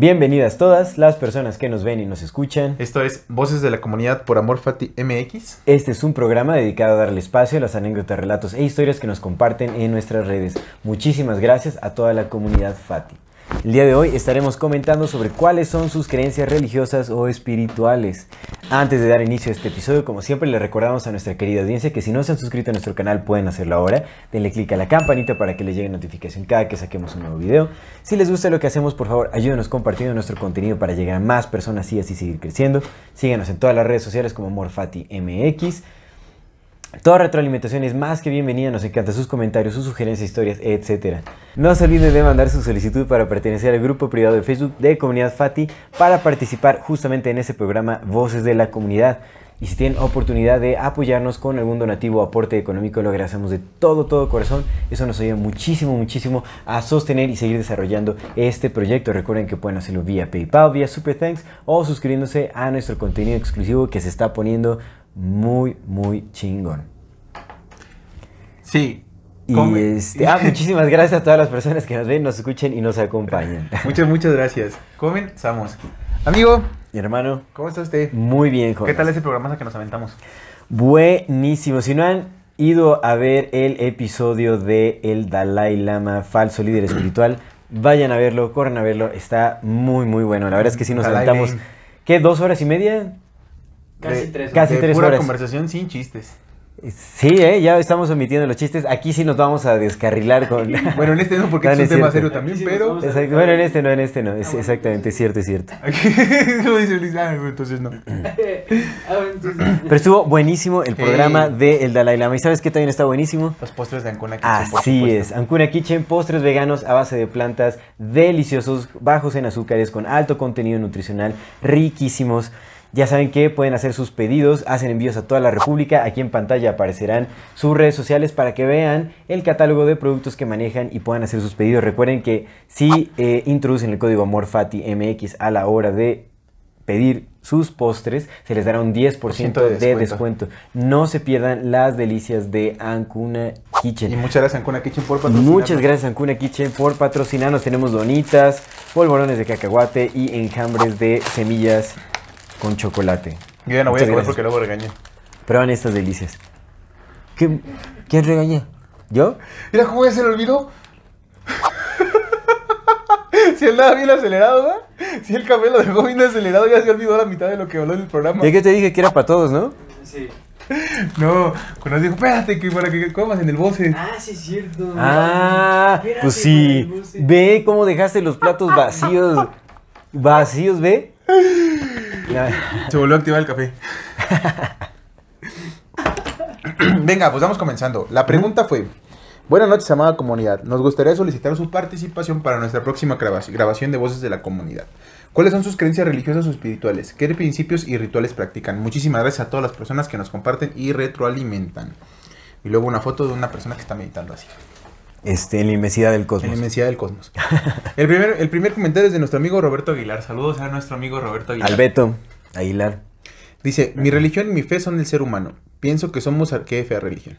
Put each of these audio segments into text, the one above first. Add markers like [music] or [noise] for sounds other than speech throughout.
Bienvenidas todas las personas que nos ven y nos escuchan. Esto es Voces de la Comunidad por Amor Fati MX. Este es un programa dedicado a darle espacio a las anécdotas, relatos e historias que nos comparten en nuestras redes. Muchísimas gracias a toda la comunidad Fati. El día de hoy estaremos comentando sobre cuáles son sus creencias religiosas o espirituales. Antes de dar inicio a este episodio, como siempre, le recordamos a nuestra querida audiencia que si no se han suscrito a nuestro canal pueden hacerlo ahora. Denle clic a la campanita para que les llegue notificación cada que saquemos un nuevo video. Si les gusta lo que hacemos, por favor, ayúdenos compartiendo nuestro contenido para llegar a más personas y así seguir creciendo. Síganos en todas las redes sociales como MorfatiMX. Toda retroalimentación es más que bienvenida, nos encantan sus comentarios, sus sugerencias, historias, etc. No se olviden de mandar su solicitud para pertenecer al grupo privado de Facebook de Comunidad Fati para participar justamente en ese programa Voces de la Comunidad. Y si tienen oportunidad de apoyarnos con algún donativo o aporte económico, lo agradecemos de todo, todo corazón. Eso nos ayuda muchísimo, muchísimo a sostener y seguir desarrollando este proyecto. Recuerden que pueden hacerlo vía PayPal, vía Super Thanks o suscribiéndose a nuestro contenido exclusivo que se está poniendo muy, muy chingón. Sí. Y este, ah, muchísimas [laughs] gracias a todas las personas que nos ven, nos escuchen y nos acompañan. [laughs] Muchas, muchas gracias. Comenzamos. Amigo. Mi hermano. ¿Cómo está usted? Muy bien, Jorge. ¿Qué tal ese programa que nos aventamos? Buenísimo. Si no han ido a ver el episodio de El Dalai Lama, falso líder espiritual, [clears throat] vayan a verlo, corran a verlo. Está muy, muy bueno. La verdad es que sí nos aventamos. ¿Qué? ¿Dos horas y media? Casi tres horas. pura conversación sin chistes. Sí, ¿eh? ya estamos omitiendo los chistes. Aquí sí nos vamos a descarrilar con... [laughs] bueno, en este no, porque es un tema serio también, pero... Bueno, en este no, en este no. Ah, exactamente, es cierto, es cierto. dice entonces no. pero estuvo buenísimo el programa del de El Dalai Lama. ¿Y sabes qué también está buenísimo? Los postres de Ancona Kitchen. Así es. Ancona Kitchen, postres veganos a base de plantas, deliciosos, bajos en azúcares, con alto contenido nutricional, riquísimos. Ya saben que pueden hacer sus pedidos, hacen envíos a toda la República. Aquí en pantalla aparecerán sus redes sociales para que vean el catálogo de productos que manejan y puedan hacer sus pedidos. Recuerden que si eh, introducen el código mx a la hora de pedir sus postres, se les dará un 10% de, descuento. No se pierdan las delicias de Ancuna Kitchen. Y muchas gracias Ancuna Kitchen por Muchas gracias Ancuna Kitchen por patrocinarnos. Tenemos donitas, polvorones de cacahuate y enjambres de semillas con chocolate. Yo ya no voy a comer porque luego regañé. Prueban estas delicias. ¿Qué, ¿Quién regañé? ¿Yo? Mira cómo ya se le olvidó. [laughs] si él andaba bien acelerado, ¿verdad? Si el café lo dejó bien acelerado, ya se olvidó la mitad de lo que habló en el programa. Ya que te dije que era para todos, ¿no? Sí. [laughs] No, cuando dijo, espérate, que para que comas en el boce. Ah, sí, es cierto. Ah, pues sí. Ve cómo dejaste los platos vacíos. [laughs] vacíos, ve. Se volvió a activar el café. [coughs] Venga, pues vamos comenzando. La pregunta fue: Buenas noches, amada comunidad. Nos gustaría solicitar su participación para nuestra próxima grabación de Voces de la Comunidad. ¿Cuáles son sus creencias religiosas o espirituales? ¿Qué principios y rituales practican? Muchísimas gracias a todas las personas que nos comparten y retroalimentan. Y luego una foto de una persona que está meditando así. Este, en la inmensidad del cosmos. la inmensidad del cosmos. el, primer, el primer comentario es de nuestro amigo Roberto Aguilar. Saludos a nuestro amigo Roberto Aguilar. Alberto Aguilar. Dice, mi religión y mi fe son el ser humano. Pienso que somos... religión?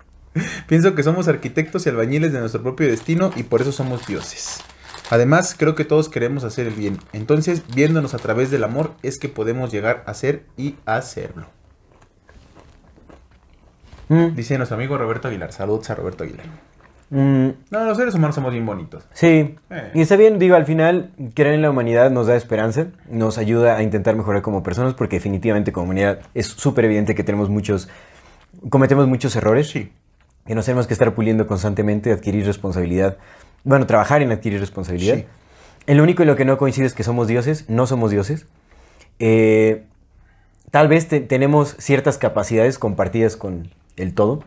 [laughs] Pienso que somos arquitectos y albañiles de nuestro propio destino y por eso somos dioses. Además, creo que todos queremos hacer el bien. Entonces, viéndonos a través del amor es que podemos llegar a ser y hacerlo. Mm. Dice nuestro amigo Roberto Aguilar. Saludos a Roberto Aguilar. Mm. No, los seres humanos somos bien bonitos. Sí. Eh. Y está bien, digo, al final, creer en la humanidad nos da esperanza, nos ayuda a intentar mejorar como personas, porque definitivamente como humanidad es súper evidente que tenemos muchos, cometemos muchos errores. Sí. Que nos tenemos que estar puliendo constantemente, adquirir responsabilidad. Bueno, trabajar en adquirir responsabilidad. El único y lo que no coincide es que somos dioses, no somos dioses. Eh, tal vez tenemos ciertas capacidades compartidas con el todo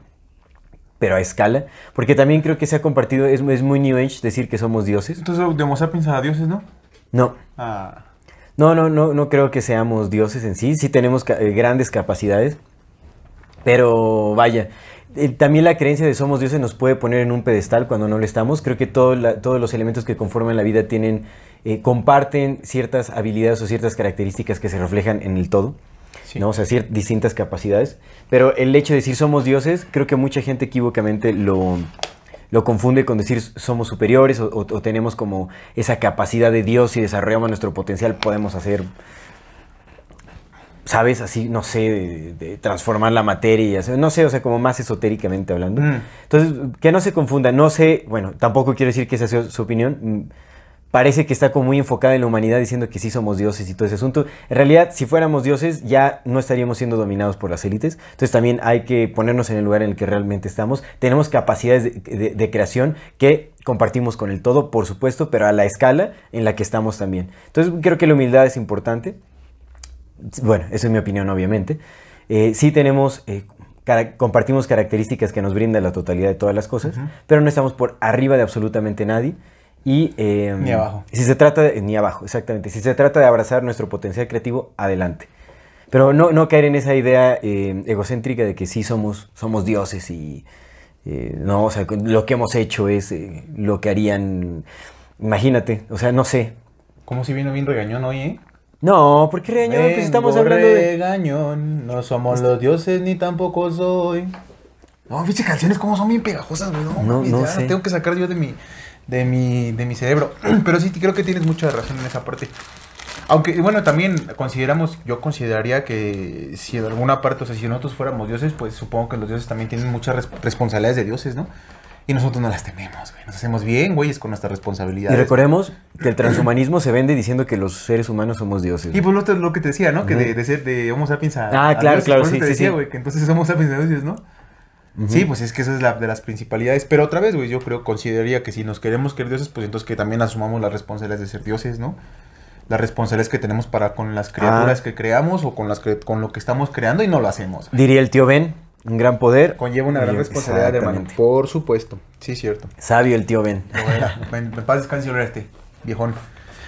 pero a escala, porque también creo que se ha compartido, es, muy New Age decir que somos dioses. Entonces, de Homo sapiens a dioses, ¿no? No. Ah. No, no, no, no creo que seamos dioses en sí, sí tenemos eh, grandes capacidades, pero vaya, eh, también la creencia de somos dioses nos puede poner en un pedestal cuando no lo estamos. Creo que todos los elementos que conforman la vida tienen, eh, comparten ciertas habilidades o ciertas características que se reflejan en el todo. ¿no? decir, distintas capacidades. Pero el hecho de decir somos dioses, creo que mucha gente equivocamente lo, confunde con decir somos superiores o, tenemos como esa capacidad de Dios y desarrollamos nuestro potencial, podemos hacer ¿sabes? Así, no sé, de, transformar la materia, no sé, o sea, como más esotéricamente hablando. Mm. Entonces, que no se confunda, no sé, bueno, tampoco quiero decir que esa sea su opinión, parece que está como muy enfocada en la humanidad diciendo que sí somos dioses y todo ese asunto. En realidad, si fuéramos dioses, ya no estaríamos siendo dominados por las élites. Entonces también hay que ponernos en el lugar en el que realmente estamos. Tenemos capacidades de, creación que compartimos con el todo, por supuesto, pero a la escala en la que estamos también. Entonces creo que la humildad es importante. Bueno, eso es mi opinión, obviamente. Eh, sí tenemos... Eh, compartimos características que nos brinda la totalidad de todas las cosas, pero no estamos por arriba de absolutamente nadie. Y, em, ni abajo. Si se trata de, eh, ni abajo, exactamente. Si se trata de abrazar nuestro potencial creativo, adelante. Pero no, no caer en esa idea em, egocéntrica de que sí somos, somos dioses y eh, no, o sea, lo que hemos hecho es eh, lo que harían. Imagínate, o sea, no sé. Como si vino bien regañón hoy, ¿eh? No, ¿por qué regañón? pues estamos hablando de. Regañón, no somos los dioses ni tampoco soy. No, viste canciones como son bien pegajosas, güey. No, no, sé. Tengo que sacar yo de mi, de mi, de mi cerebro. [clears throat] Pero sí, creo que tienes mucha razón en esa parte. Aunque, bueno, también consideramos, yo consideraría que si en alguna parte, o sea, si nosotros fuéramos dioses, pues supongo que los dioses también tienen muchas responsabilidades de dioses, ¿no? Y nosotros no las tenemos, güey. Nos hacemos bien, es con nuestras responsabilidades. Y recordemos que el transhumanismo se vende diciendo que los seres humanos somos dioses. Y pues lo, lo que te decía, ¿no? Que de, ser de Homo sapiens a. Ah, claro, claro, eso sí. te decía, güey, que entonces somos sapiens a dioses, ¿no? Sí, pues es que esa es la de las principalidades. Pero otra vez, güey, yo creo, consideraría que si nos queremos creer dioses, pues entonces que también asumamos las responsabilidades de ser dioses, ¿no? Las responsabilidades que tenemos para con las ah. criaturas que creamos o con, las que, con lo que estamos creando y no lo hacemos. Diría el tío Ben, un gran poder. Conlleva una gran responsabilidad, hermano. Por supuesto, sí, cierto. Sabio el tío Ben. Bueno, en paz descanse, viejón.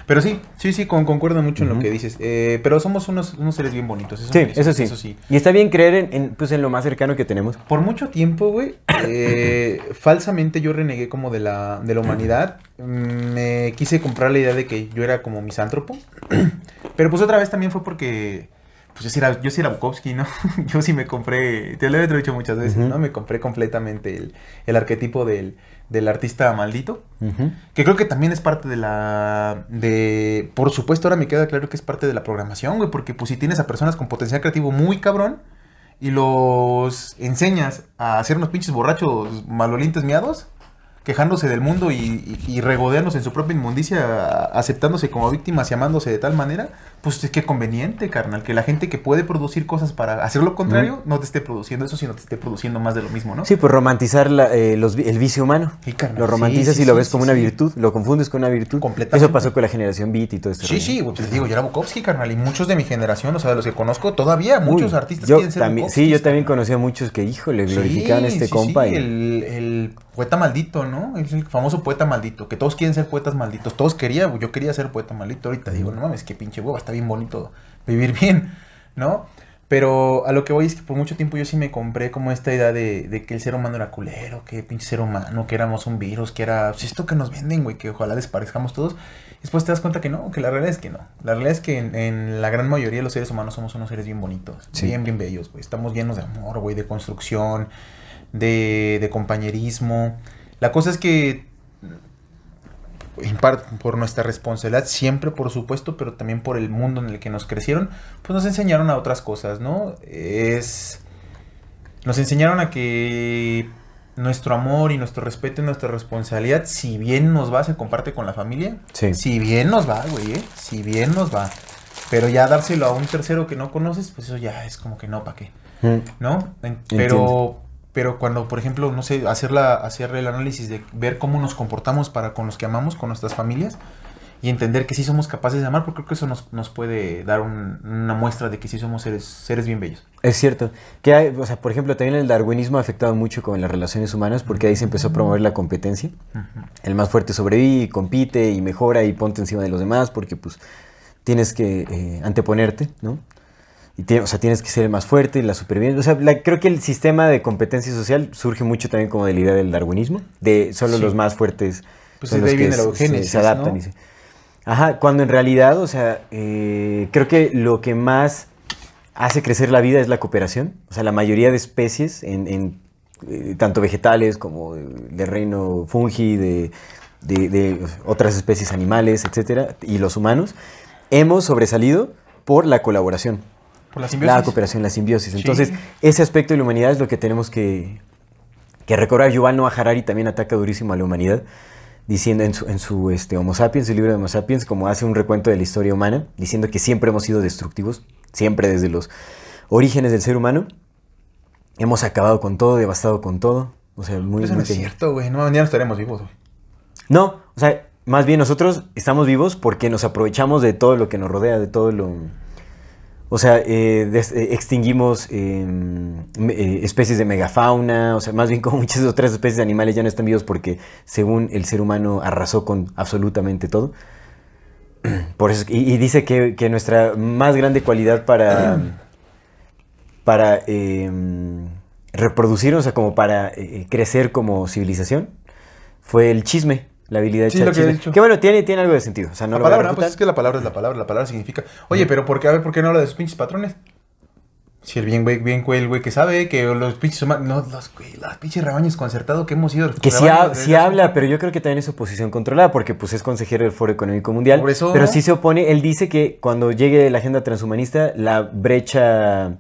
Pero sí, sí, sí, concuerdo mucho en lo que dices. Eh, pero somos unos, unos, seres bien bonitos. Eso sí, eso, sí. Y está bien creer en, pues, en lo más cercano que tenemos. Por mucho tiempo, güey, eh, [laughs] falsamente yo renegué como de la, de la humanidad. Me quise comprar la idea de que yo era como misántropo. [clears throat] Pero pues otra vez también fue porque pues yo sí era, yo sí era Bukowski, ¿no? [laughs] yo sí me compré, te lo he dicho muchas veces, ¿no? Me compré completamente el, el arquetipo del, del artista maldito, que creo que también es parte de la, de, por supuesto ahora me queda claro que es parte de la programación, güey, porque pues si tienes a personas con potencial creativo muy cabrón y los enseñas a hacer unos pinches borrachos malolientes miados, quejándose del mundo y, regodeándose en su propia inmundicia, aceptándose como víctimas y amándose de tal manera, pues es que conveniente, carnal, que la gente que puede producir cosas para hacer lo contrario no te esté produciendo eso, sino te esté produciendo más de lo mismo, ¿no? Sí, pues romantizar eh, el vicio humano. lo romantizas y lo ves como una virtud, lo confundes con una virtud. Completamente. Eso pasó con la generación beat y todo esto. Sí, sí, pues, les digo, yo era Bukowski, carnal, y muchos de mi generación, o sea, de los que conozco todavía, muchos artistas yo también, Sí, yo también conocía a muchos que, híjole, glorificaban a este compa. Y... el, el poeta maldito, ¿no? Es el famoso poeta maldito, que todos quieren ser poetas malditos. Todos querían, yo quería ser poeta maldito. Ahorita digo, no mames, qué pinche hueva, está bien bonito vivir [laughs] bien, ¿no? Pero a lo que voy es que por mucho tiempo yo sí me compré como esta idea de, que el ser humano era culero, que pinche ser humano, que éramos un virus, que era Si pues esto que nos venden, güey, que ojalá desparezcamos todos. Después te das cuenta que no, que la realidad es que no. La realidad es que en, la gran mayoría de los seres humanos somos unos seres bien bonitos, bien, bien bellos, güey. Estamos llenos de amor, güey, de construcción, de compañerismo. La cosa es que, en parte por nuestra responsabilidad, siempre por supuesto, pero también por el mundo en el que nos crecieron, pues nos enseñaron a otras cosas, ¿no? Es... Nos enseñaron a que nuestro amor y nuestro respeto y nuestra responsabilidad, si bien nos va, se comparte con la familia. Sí. Si bien nos va, güey, ¿eh? Si bien nos va. Pero ya dárselo a un tercero que no conoces, pues eso ya es como que no, ¿pa' qué? Mm. ¿No? Pero pero cuando, por ejemplo, no sé, hacer, la, hacer el análisis de ver cómo nos comportamos para con los que amamos, con nuestras familias, y entender que sí somos capaces de amar, porque creo que eso nos, puede dar una muestra de que sí somos seres, seres bien bellos. Es cierto. Que hay, o sea, por ejemplo, también el darwinismo ha afectado mucho con las relaciones humanas, porque ahí se empezó a promover la competencia. El más fuerte sobrevive, compite y mejora y ponte encima de los demás, porque pues tienes que eh, anteponerte, ¿no? o sea, tienes que ser el más fuerte y la supervivencia. O sea, creo que el sistema de competencia social surge mucho también como de la idea del darwinismo, de solo los más fuertes pues se, adaptan. Ajá, cuando en realidad, o sea, eh, creo que lo que más hace crecer la vida es la cooperación. O sea, la mayoría de especies, en, eh, tanto vegetales como del de reino fungi, de, de otras especies animales, etcétera, y los humanos, hemos sobresalido por la colaboración la cooperación, la simbiosis. Entonces, ese aspecto de la humanidad es lo que tenemos que, recordar. recordar. Yuval Noah Harari también ataca durísimo a la humanidad, diciendo en su, este, Homo Sapiens, su libro de Homo Sapiens, como hace un recuento de la historia humana, diciendo que siempre hemos sido destructivos, siempre desde los orígenes del ser humano. Hemos acabado con todo, devastado con todo. O sea, muy... eso no es cierto, güey. No, mañana estaremos vivos, güey. No, o sea, más bien nosotros estamos vivos porque nos aprovechamos de todo lo que nos rodea, de todo lo o sea, eh, eh, extinguimos em, eh, especies de megafauna, o sea, más bien como [laughs] muchas otras especies de animales ya no están vivos porque según el ser humano arrasó con absolutamente todo. [clears throat] Por eso, y, dice que, nuestra más grande cualidad para, [clears throat] para em, reproducirnos, o sea, como para crecer como civilización, fue el chisme. La habilidad de que Que, bueno, tiene, tiene algo de sentido. O sea, no la palabra, pues es que la palabra es la palabra. La palabra significa. Oye, pero ¿por qué, a ver, ¿por qué no habla de sus pinches patrones? Si el bien, güey, bien, güey, el güey que sabe que los pinches no, los, pinches rebaños concertados que hemos ido... Que sí, habla, pero yo creo que también es oposición controlada, porque pues es consejero del Foro Económico Mundial. Por eso, pero sí se opone, él dice que cuando llegue la agenda transhumanista, la brecha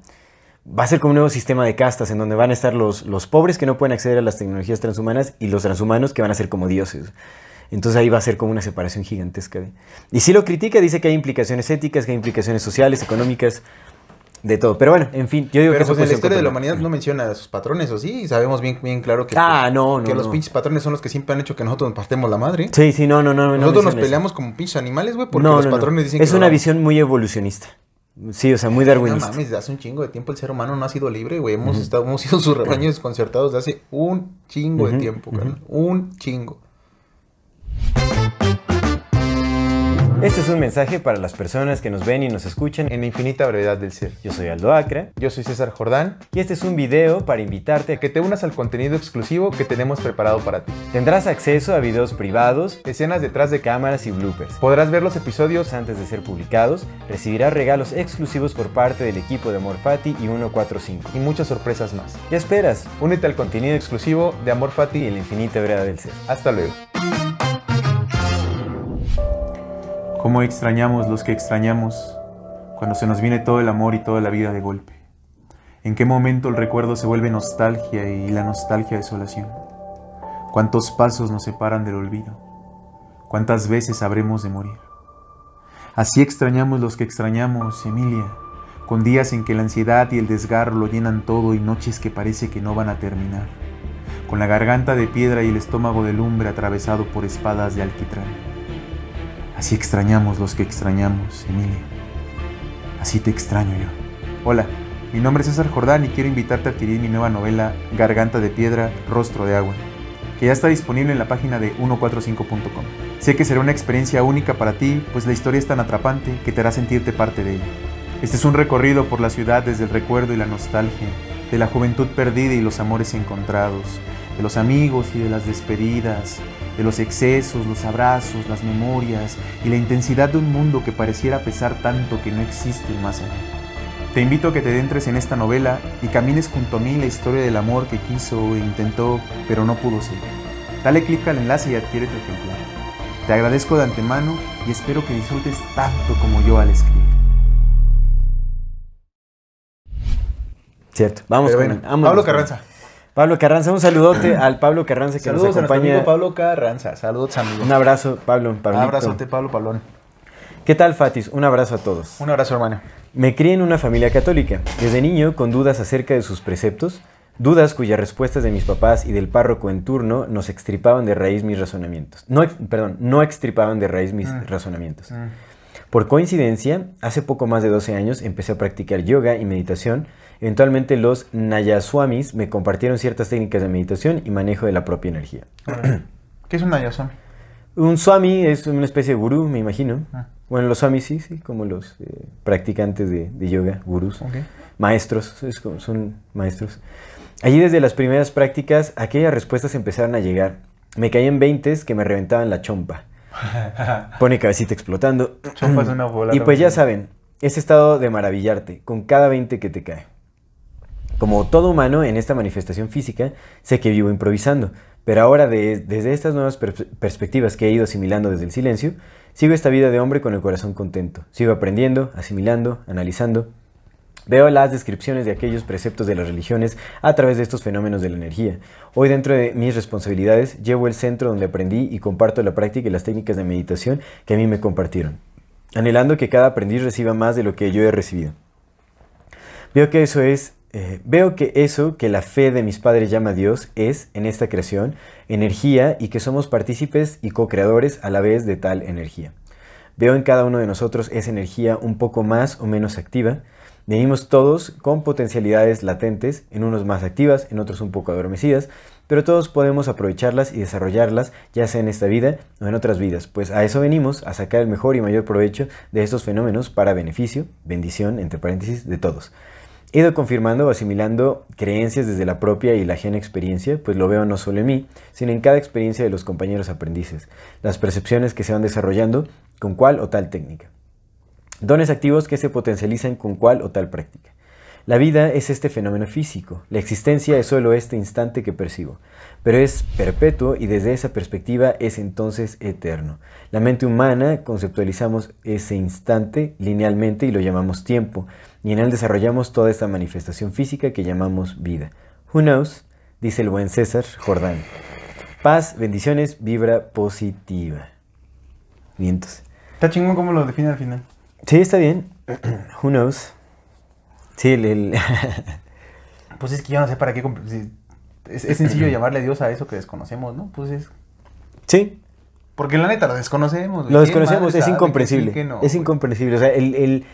va a ser como un nuevo sistema de castas en donde van a estar los, los pobres que no pueden acceder a las tecnologías transhumanas y los transhumanos que van a ser como dioses. Entonces ahí va a ser como una separación gigantesca. Y si lo critica, dice que hay implicaciones éticas, que hay implicaciones sociales, económicas, de todo. Pero bueno, en fin, yo digo que pues, en la historia de la humanidad no menciona a sus patrones, ¿o sí? Y sabemos bien, bien claro que, ah, pues, los pinches patrones son los que siempre han hecho que nosotros nos partemos la madre. Sí, sí, no, no, no. Nosotros nos peleamos como pinches animales, güey, porque los patrones dicen que... Es una visión muy evolucionista. Sí, o sea, muy darwinista. No mames, hace un chingo de tiempo el ser humano no ha sido libre, güey. Hemos, estado, hemos sido sus rebaños [laughs] desconcertados de hace un chingo de tiempo, Un chingo. Este es un mensaje para las personas que nos ven y nos escuchan en la infinita brevedad del ser. Yo soy Aldo Acre, Yo soy César Jordán. Y este es un video para invitarte a que te unas al contenido exclusivo que tenemos preparado para ti. Tendrás acceso a videos privados, escenas detrás de cámaras y bloopers. Podrás ver los episodios antes de ser publicados, recibirás regalos exclusivos por parte del equipo de Amor Fati y 145. Y muchas sorpresas más. ¿Qué esperas? Únete al contenido exclusivo de Amor Fati y la infinita brevedad del ser. Hasta luego. Cómo extrañamos los que extrañamos cuando se nos viene todo el amor y toda la vida de golpe. En qué momento el recuerdo se vuelve nostalgia y la nostalgia desolación. Cuántos pasos nos separan del olvido. Cuántas veces habremos de morir. Así extrañamos los que extrañamos, Emilia, con días en que la ansiedad y el desgarro lo llenan todo y noches que parece que no van a terminar, con la garganta de piedra y el estómago de lumbre atravesado por espadas de alquitrán. Así extrañamos los que extrañamos, Emilia. Así te extraño yo. Hola, mi nombre es César Jordán y quiero invitarte a adquirir mi nueva novela Garganta de Piedra, Rostro de Agua, que ya está disponible en la página de 145.com. Sé que será una experiencia única para ti, pues la historia es tan atrapante que te hará sentirte parte de ella. Este es un recorrido por la ciudad desde el recuerdo y la nostalgia, de la juventud perdida y los amores encontrados, de los amigos y de las despedidas, de los excesos, los abrazos, las memorias y la intensidad de un mundo que pareciera pesar tanto que no existe más allá. Te invito a que te adentres en esta novela y camines junto a mí la historia del amor que quiso e intentó, pero no pudo ser. Dale clic al enlace y adquiere tu ejemplar. Te agradezco de antemano y espero que disfrutes tanto como yo al escribir. Cierto. Vamos, Pablo Carranza. Pablo Carranza, un saludote [clears throat] al Pablo Carranza que saludos nos acompaña. A Pablo Carranza, saludos amigo. Un abrazo, Pablo. Pablito. Un abrazote, Pablo Pablón. ¿Qué tal, Fatis? Un abrazo a todos. Un abrazo, hermano. Me crié en una familia católica, desde niño con dudas acerca de sus preceptos, dudas cuyas respuestas de mis papás y del párroco en turno nos extripaban de raíz mis razonamientos. No, perdón, no extripaban de raíz mis mm. razonamientos. Mm. Por coincidencia, hace poco más de 12 años empecé a practicar yoga y meditación Eventualmente los Nayaswamis me compartieron ciertas técnicas de meditación y manejo de la propia energía. [clears throat] ¿Qué es un Nayaswami? Un Swami es una especie de gurú, me imagino. Ah. Bueno, los Swamis sí, sí, como los eh, practicantes de, yoga, gurús, maestros, son maestros. Allí desde las primeras prácticas, aquellas respuestas empezaron a llegar. Me caían veintes que me reventaban la chompa. [laughs] Pone cabecita explotando. Chompa es una Y pues ya saben, ese estado de maravillarte con cada veinte que te cae. Como todo humano, en esta manifestación física, sé que vivo improvisando, pero ahora desde estas nuevas perspectivas que he ido asimilando desde el silencio, sigo esta vida de hombre con el corazón contento. Sigo aprendiendo, asimilando, analizando. Veo las descripciones de aquellos preceptos de las religiones a través de estos fenómenos de la energía. Hoy dentro de mis responsabilidades llevo el centro donde aprendí y comparto la práctica y las técnicas de meditación que a mí me compartieron, anhelando que cada aprendiz reciba más de lo que yo he recibido. Veo que eso es eh, veo que eso que la fe de mis padres llama a Dios es, en esta creación, energía y que somos partícipes y co-creadores a la vez de tal energía. Veo en cada uno de nosotros esa energía un poco más o menos activa. Venimos todos con potencialidades latentes, en unos más activas, en otros un poco adormecidas, pero todos podemos aprovecharlas y desarrollarlas, ya sea en esta vida o en otras vidas, pues a eso venimos, a sacar el mejor y mayor provecho de estos fenómenos para beneficio, bendición, entre paréntesis, de todos. He ido confirmando o asimilando creencias desde la propia y la ajena experiencia, pues lo veo no solo en mí, sino en cada experiencia de los compañeros aprendices, las percepciones que se van desarrollando con cual o tal técnica. Dones activos que se potencializan con cual o tal práctica. La vida es este fenómeno físico, la existencia es solo este instante que percibo pero es perpetuo y desde esa perspectiva es entonces eterno. La mente humana conceptualizamos ese instante linealmente y lo llamamos tiempo, y en él desarrollamos toda esta manifestación física que llamamos vida. Who knows, dice el buen César Jordán. Paz, bendiciones, vibra positiva. Vientos. Está chingón cómo lo define al final. Sí, está bien. [clears throat] Who knows. Sí, el... [laughs] pues es que yo no sé para qué es, sencillo [clears throat] llamarle a Dios a eso que desconocemos, ¿no? Pues es... Sí. Porque la neta lo desconocemos. Lo desconocemos, es incomprensible. no, es incomprensible. O sea, el,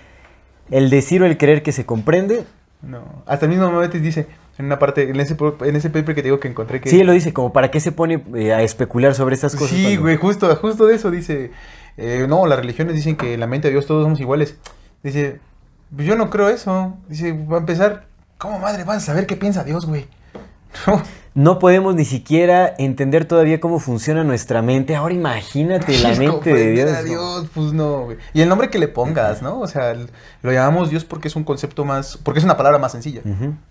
decir o el creer que se comprende. No. Hasta el mismo momento dice, en una parte, en ese, paper que te digo que encontré que... Sí, lo dice, como para qué se pone eh, a especular sobre estas cosas. Sí, güey, justo, justo de eso dice, eh, no, las religiones dicen que en la mente de Dios todos somos iguales. Dice, pues yo no creo eso. Dice, va a empezar, ¿cómo madre vas a saber qué piensa Dios, güey? [laughs] no podemos ni siquiera entender todavía cómo funciona nuestra mente. Ahora imagínate la [laughs] mente de Dios. Pues y el nombre que le pongas, ¿no? O sea, lo llamamos Dios porque es un concepto más, porque es una palabra más sencilla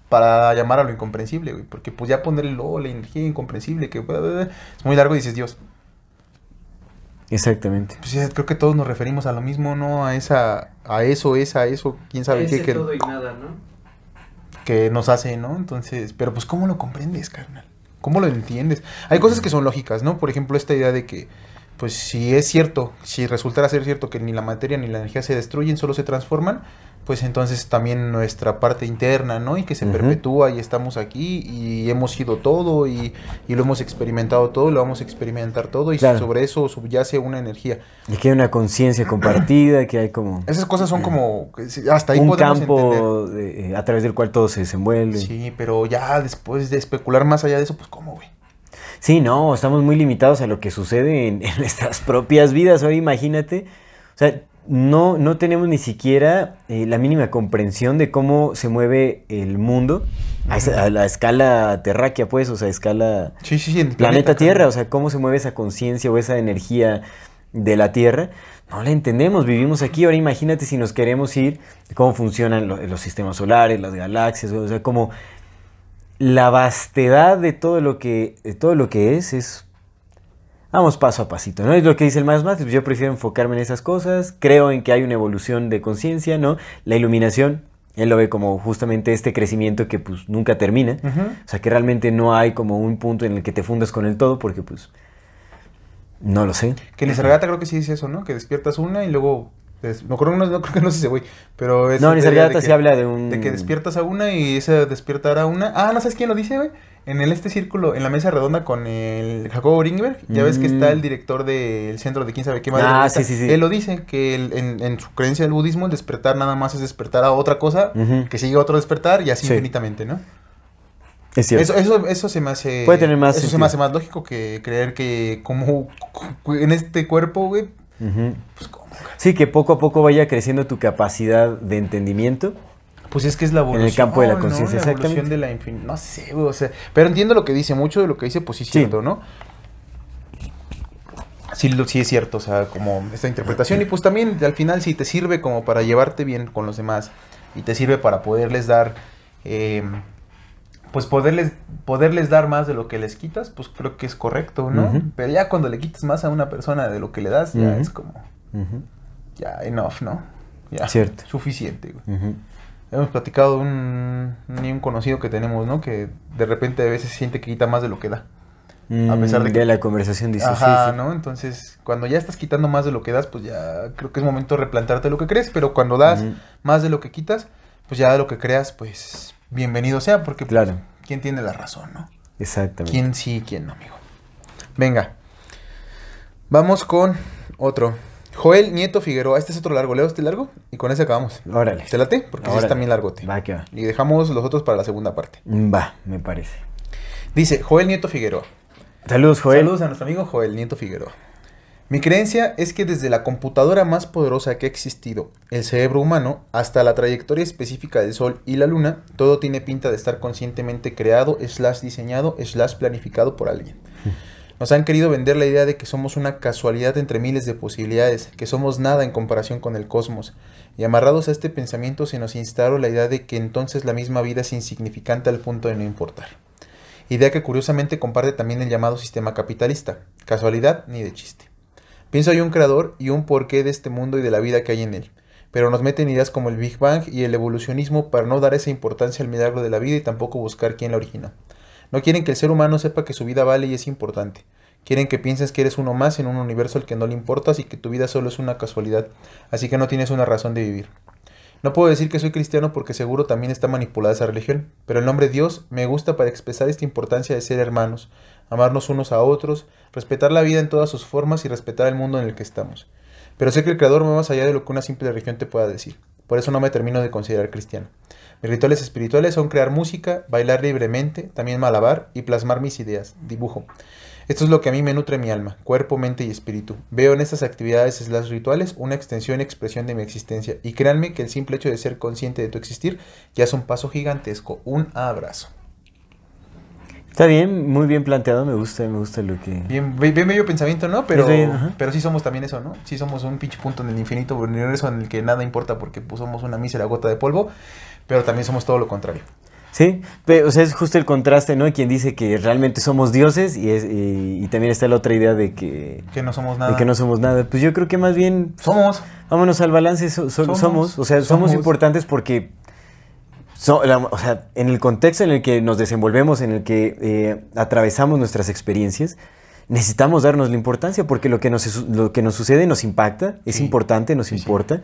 para llamar a lo incomprensible, güey. Porque pues ya ponerle lo, la energía incomprensible, que es muy largo y dices Dios. Exactamente. Pues ya, creo que todos nos referimos a lo mismo, ¿no? A esa, a eso, esa, eso, quién sabe qué. Que... todo y nada, ¿no? que nos hace, ¿no? Entonces, pero pues ¿cómo lo comprendes, carnal? ¿Cómo lo entiendes? Hay cosas que son lógicas, ¿no? Por ejemplo, esta idea de que, pues si es cierto, si resultara ser cierto que ni la materia ni la energía se destruyen, solo se transforman, pues entonces también nuestra parte interna, ¿no? Y que se perpetúa y estamos aquí y hemos sido todo y, lo hemos experimentado todo, lo vamos a experimentar todo y sobre eso subyace una energía. Y que hay una conciencia compartida, que hay como... Esas cosas son como... Hasta ahí un campo eh, a través del cual todo se desenvuelve. Sí, pero ya después de especular más allá de eso, pues cómo, güey. Sí, no, estamos muy limitados a lo que sucede en, nuestras propias vidas. Ahora imagínate, o sea, no, no tenemos ni siquiera eh, la mínima comprensión de cómo se mueve el mundo a, la escala terráquea, pues, o sea, a escala planeta, Tierra, o sea, cómo se mueve esa conciencia o esa energía de la Tierra. No la entendemos, vivimos aquí. Ahora imagínate si nos queremos ir, cómo funcionan los, sistemas solares, las galaxias, o sea, como la vastedad de todo lo que, todo lo que es, es vamos paso a pasito, ¿no? Es lo que dice el más más, pues yo prefiero enfocarme en esas cosas, creo en que hay una evolución de conciencia, ¿no? La iluminación, él lo ve como justamente este crecimiento que pues nunca termina, o sea que realmente no hay como un punto en el que te fundas con el todo porque pues no lo sé. Que en creo que sí dice eso, ¿no? Que despiertas una y luego me acuerdo, no, creo que no sé se güey, pero es... No, ni se habla de un... De que despiertas a una y esa despiertará a una... Ah, ¿no sabes quién lo dice, güey? En el este círculo, en la mesa redonda con el Jacobo Ringberg, ya ves que está mm. el director del centro de quién sabe qué ah, madre. Ah, sí, sí, sí. Él lo dice, que en, su creencia del budismo el despertar nada más es despertar a otra cosa, que sigue otro despertar y así infinitamente, ¿no? Es cierto. Eso, eso, se me hace... Puede tener más Eso se me hace más lógico que creer que como en este cuerpo, güey, pues, sí, que poco a poco vaya creciendo tu capacidad de entendimiento. Pues es que es la evolución. En el campo de la conciencia, exactamente No sé, o sea, pero entiendo lo que dice, mucho de lo que dice, pues sí es cierto, ¿no? Sí, sí es cierto, o sea, como esta interpretación. Y pues también al final sí te sirve como para llevarte bien con los demás y te sirve para poderles dar... Eh, pues poderles, poderles dar más de lo que les quitas, pues creo que es correcto, ¿no? Pero ya cuando le quitas más a una persona de lo que le das, ya es como, ya enough, ¿no? Ya, Cierto. suficiente, güey. Hemos platicado un, un conocido que tenemos, ¿no? Que de repente a veces siente que quita más de lo que da. a mm, pesar de que... la conversación dice, ¿no? Entonces, cuando ya estás quitando más de lo que das, pues ya creo que es momento de replantarte lo que crees, pero cuando das más de lo que quitas, pues ya lo que creas, pues bienvenido sea, porque pues, claro. quién tiene la razón, ¿no? Exactamente. ¿Quién sí y quién no, amigo? Venga. Vamos con otro. Joel Nieto Figueroa. Este es otro largo. Leo este largo y con ese acabamos. Órale. ¿Te late? Porque ese es también largote. Va, que va. Y dejamos los otros para la segunda parte. Mm, va, me parece. Dice Joel Nieto Figueroa. Saludos, Joel. Saludos a nuestro amigo Joel Nieto Figueroa. Mi creencia es que desde la computadora más poderosa que ha existido, el cerebro humano, hasta la trayectoria específica del Sol y la Luna, todo tiene pinta de estar conscientemente creado, slash diseñado, slash planificado por alguien. Nos han querido vender la idea de que somos una casualidad entre miles de posibilidades, que somos nada en comparación con el cosmos. Y amarrados a este pensamiento se nos instaló la idea de que entonces la misma vida es insignificante al punto de no importar. Idea que curiosamente comparte también el llamado sistema capitalista. Casualidad ni de chiste. Pienso hay un creador y un porqué de este mundo y de la vida que hay en él. Pero nos meten ideas como el Big Bang y el evolucionismo para no dar esa importancia al milagro de la vida y tampoco buscar quién la origina. No quieren que el ser humano sepa que su vida vale y es importante. Quieren que pienses que eres uno más en un universo al que no le importas y que tu vida solo es una casualidad, así que no tienes una razón de vivir. No puedo decir que soy cristiano porque seguro también está manipulada esa religión, pero el nombre de Dios me gusta para expresar esta importancia de ser hermanos, amarnos unos a otros, respetar la vida en todas sus formas y respetar el mundo en el que estamos. Pero sé que el Creador va más allá de lo que una simple religión te pueda decir. Por eso no me termino de considerar cristiano. Mis rituales espirituales son crear música, bailar libremente, también malabar y plasmar mis ideas, dibujo. Esto es lo que a mí me nutre mi alma, cuerpo, mente y espíritu. Veo en estas actividades las rituales una extensión y expresión de mi existencia. Y créanme que el simple hecho de ser consciente de tu existir ya es un paso gigantesco. Un abrazo. Está bien, muy bien planteado, me gusta, me gusta lo que... Bien, bien, bello pensamiento, ¿no? Pero, pero sí somos también eso, ¿no? Sí somos un pinche punto en el infinito universo en el que nada importa porque pues, somos una mísera gota de polvo, pero también somos todo lo contrario. Sí, o sea, es justo el contraste, ¿no? Quien dice que realmente somos dioses y, es, y, también está la otra idea de que... Que no somos nada. que no somos nada. Pues yo creo que más bien... Somos. Vámonos al balance, somos, O sea, somos importantes porque o sea, en el contexto en el que nos desenvolvemos, en el que eh, atravesamos nuestras experiencias, necesitamos darnos la importancia porque lo que nos, lo que nos sucede nos impacta, es importante, nos importa.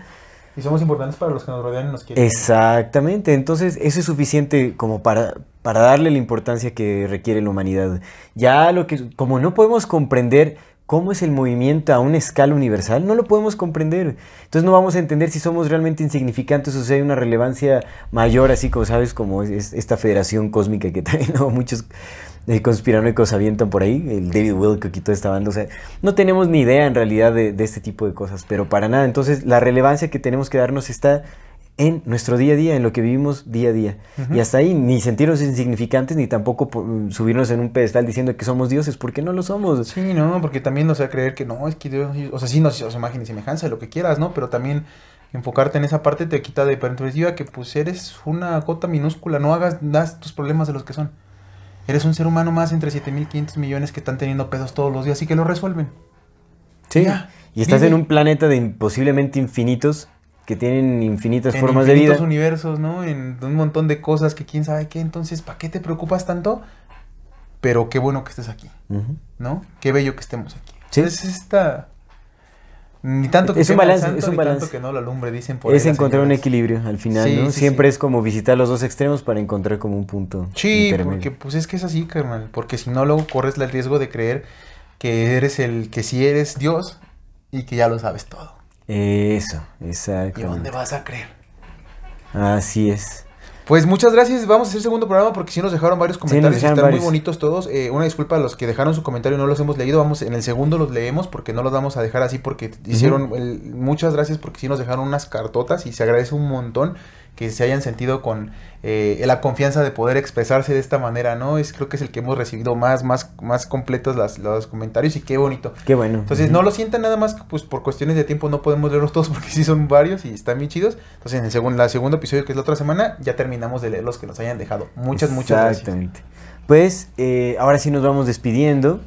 Y somos importantes para los que nos rodean y nos quieren. Exactamente, entonces eso es suficiente como para, para darle la importancia que requiere la humanidad. Ya lo que, como no podemos comprender ¿Cómo es el movimiento a una escala universal? No lo podemos comprender. Entonces no vamos a entender si somos realmente insignificantes o si hay una relevancia mayor, así como sabes, como esta federación cósmica que [laughs] también ¿no? muchos eh, conspiranoicos avientan por ahí, el David Wilcock y toda esta banda. O sea, no tenemos ni idea en realidad de este tipo de cosas, pero para nada. Entonces la relevancia que tenemos que darnos está en nuestro día a día, en lo que vivimos día a día. Y hasta ahí, ni sentirnos insignificantes, ni tampoco subirnos en un pedestal diciendo que somos dioses, porque no lo somos. Sí, no, porque también nos va a creer que no, es que Dios, o sea, sí, nos o y semejanza, lo que quieras, ¿no? Pero también enfocarte en esa parte te quita de perspectiva que pues eres una gota minúscula, no hagas, das tus problemas de los que son. Eres un ser humano más entre 7.500 millones que están teniendo pedos todos los días y que lo resuelven. Sí. y estás en un planeta de imposiblemente infinitos que tienen infinitas formas de vida. En infinitos universos, ¿no? En un montón de cosas que quién sabe qué. Entonces, ¿para qué te preocupas tanto? Pero qué bueno que estés aquí, ¿no? Qué bello que estemos aquí. Sí. Es esta... Ni tanto que es un balance, es un balance. que no la lumbre dicen por Es encontrar un equilibrio al final, ¿no? Siempre es como visitar los dos extremos para encontrar como un punto. Sí, porque pues es que es así, carnal. Porque si no, luego corres el riesgo de creer que eres el que sí eres Dios y que ya lo sabes todo. Eso, exacto. ¿Y dónde vas a creer? Así es. Pues muchas gracias. Vamos a hacer segundo programa porque sí nos dejaron varios comentarios. están muy bonitos todos. Eh, una disculpa a los que dejaron su comentario, no los hemos leído. Vamos, en el segundo los leemos porque no los vamos a dejar así porque hicieron. muchas gracias porque sí nos dejaron unas cartotas y se agradece un montón que se hayan sentido con eh, la confianza de poder expresarse de esta manera, ¿no? Es, creo que es el que hemos recibido más, más, más completos las, los comentarios y qué bonito. Qué bueno. Entonces, no lo sientan nada más, pues por cuestiones de tiempo no podemos leerlos todos [laughs] porque sí son varios y están bien chidos. Entonces, en el segundo, la segundo episodio, que es la otra semana, ya terminamos de leer los que nos hayan dejado. Muchas, muchas gracias. Exactamente. Pues eh, ahora sí nos vamos despidiendo.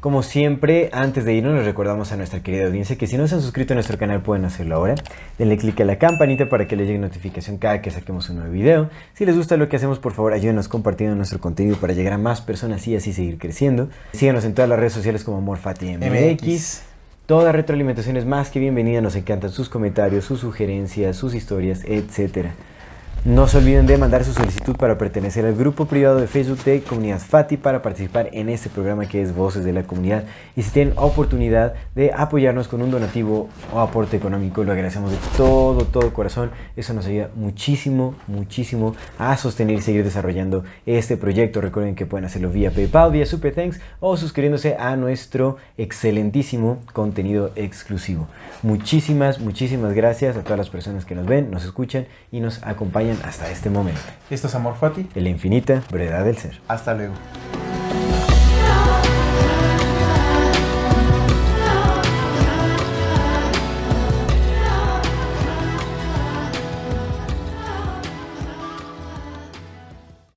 Como siempre, antes de irnos, les recordamos a nuestra querida audiencia que si no se han suscrito a nuestro canal pueden hacerlo ahora. Denle clic a la campanita para que le llegue notificación cada que saquemos un nuevo video. Si les gusta lo que hacemos, por favor, ayúdenos compartiendo nuestro contenido para llegar a más personas y así seguir creciendo. Síganos en todas las redes sociales como MorfatiMX. Toda retroalimentación es más que bienvenida, nos encantan sus comentarios, sus sugerencias, sus historias, etcétera. No se olviden de mandar su solicitud para pertenecer al grupo privado de Facebook de Comunidad Fati para participar en este programa que es Voces de la Comunidad. Y si tienen oportunidad de apoyarnos con un donativo o aporte económico, lo agradecemos de todo, todo corazón. Eso nos ayuda muchísimo, muchísimo a sostener y seguir desarrollando este proyecto. Recuerden que pueden hacerlo vía PayPal, vía Super Thanks o suscribiéndose a nuestro excelentísimo contenido exclusivo. Muchísimas, muchísimas gracias a todas las personas que nos ven, nos escuchan y nos acompañan hasta este momento. Esto es Amor Fati. la infinita brevedad del ser. Hasta luego.